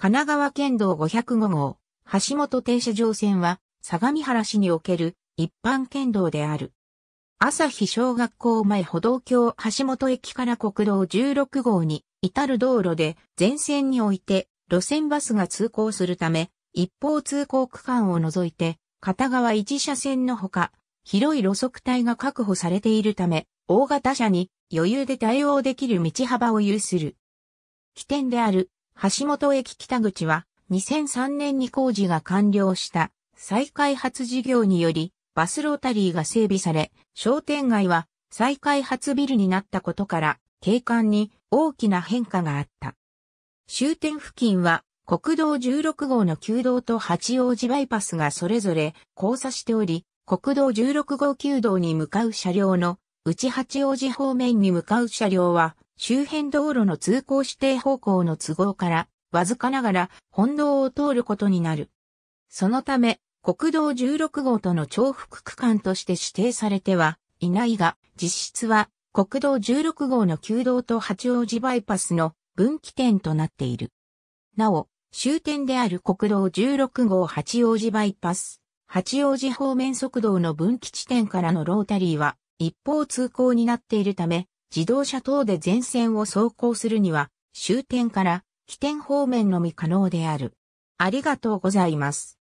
神奈川県道505号、橋本停車場線は、相模原市における一般県道である。朝日小学校前歩道橋橋本駅から国道16号に至る道路で全線において路線バスが通行するため、一方通行区間を除いて片側一車線のほか、広い路側帯が確保されているため、大型車に余裕で対応できる道幅を有する。起点である橋本駅北口は2003年に工事が完了した再開発事業によりバスロータリーが整備され、商店街は再開発ビルになったことから景観に大きな変化があった。終点付近は国道16号の旧道と八王子バイパスがそれぞれ交差しており、国道16号旧道に向かう車両の内八王子方面に向かう車両は周辺道路の通行指定方向の都合から、わずかながら本道を通ることになる。そのため、国道16号との重複区間として指定されてはいないが、実質は国道16号の旧道と八王子バイパスの分岐点となっている。なお、終点である国道16号八王子バイパス、八王子方面速道の分岐地点からのロータリーは一方通行になっているため、自動車等で全線を走行するには、終点から起点方面のみ可能である。ありがとうございます。